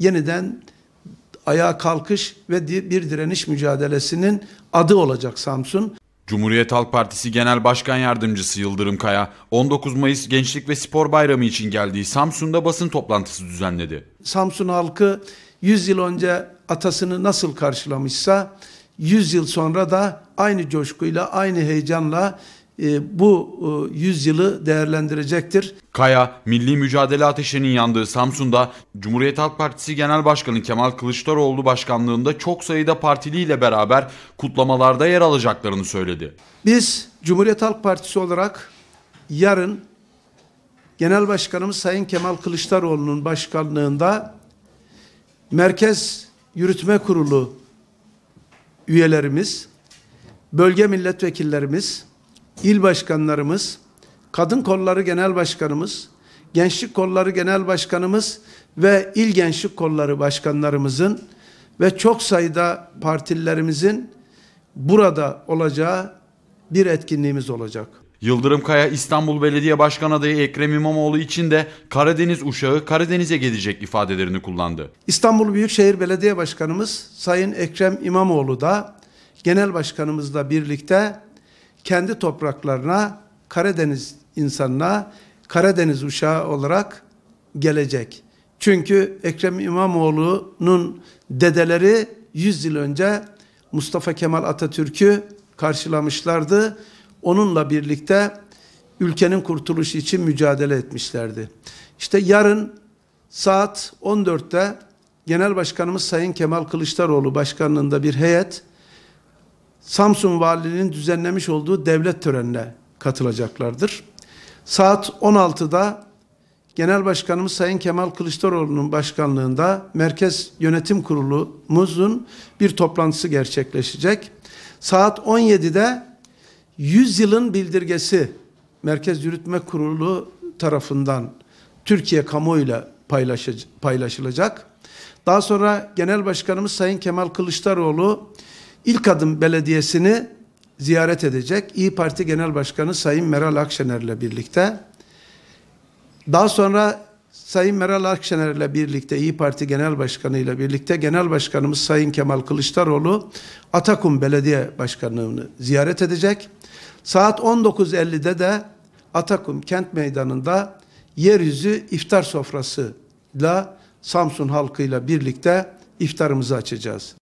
yeniden ayağa kalkış ve bir direniş mücadelesinin adı olacak Samsun. Cumhuriyet Halk Partisi Genel Başkan Yardımcısı Yıldırım Kaya, 19 Mayıs Gençlik ve Spor Bayramı için geldiği Samsun'da basın toplantısı düzenledi. Samsun halkı 100 yıl önce atasını nasıl karşılamışsa, 100 yıl sonra da aynı coşkuyla, aynı heyecanla e, bu e, yüzyılı değerlendirecektir. Kaya, milli mücadele ateşinin yandığı Samsun'da Cumhuriyet Halk Partisi Genel Başkanı Kemal Kılıçdaroğlu başkanlığında çok sayıda partiliyle beraber kutlamalarda yer alacaklarını söyledi. Biz Cumhuriyet Halk Partisi olarak yarın Genel Başkanımız Sayın Kemal Kılıçdaroğlu'nun başkanlığında Merkez Yürütme Kurulu üyelerimiz, bölge milletvekillerimiz, il başkanlarımız, kadın kolları genel başkanımız, gençlik kolları genel başkanımız ve il gençlik kolları başkanlarımızın ve çok sayıda partililerimizin burada olacağı bir etkinliğimiz olacak. Yıldırım Kaya İstanbul Belediye Başkan adayı Ekrem İmamoğlu için de Karadeniz uşağı Karadeniz'e gelecek ifadelerini kullandı. İstanbul Büyükşehir Belediye Başkanımız Sayın Ekrem İmamoğlu da genel başkanımızla birlikte kendi topraklarına Karadeniz insanına Karadeniz uşağı olarak gelecek. Çünkü Ekrem İmamoğlu'nun dedeleri 100 yıl önce Mustafa Kemal Atatürk'ü karşılamışlardı. Onunla birlikte ülkenin kurtuluşu için mücadele etmişlerdi. İşte yarın saat 14'te Genel Başkanımız Sayın Kemal Kılıçdaroğlu başkanlığında bir heyet Samsun Valiliğinin düzenlemiş olduğu devlet törenine katılacaklardır. Saat 16'da Genel Başkanımız Sayın Kemal Kılıçdaroğlu'nun başkanlığında Merkez Yönetim Kurulumuzun bir toplantısı gerçekleşecek. Saat 17'de 100 yılın bildirgesi Merkez Yürütme Kurulu tarafından Türkiye kamuoyuyla paylaşılacak. Daha sonra Genel Başkanımız Sayın Kemal Kılıçdaroğlu İlk adım belediyesini ziyaret edecek İyi Parti Genel Başkanı Sayın Meral Akşener ile birlikte. Daha sonra Sayın Meral Akşener ile birlikte İyi Parti Genel Başkanı ile birlikte Genel Başkanımız Sayın Kemal Kılıçdaroğlu Atakum Belediye Başkanlığı'nı ziyaret edecek. Saat 19.50'de de Atakum Kent Meydanı'nda yeryüzü iftar sofrasıyla Samsun halkıyla birlikte iftarımızı açacağız.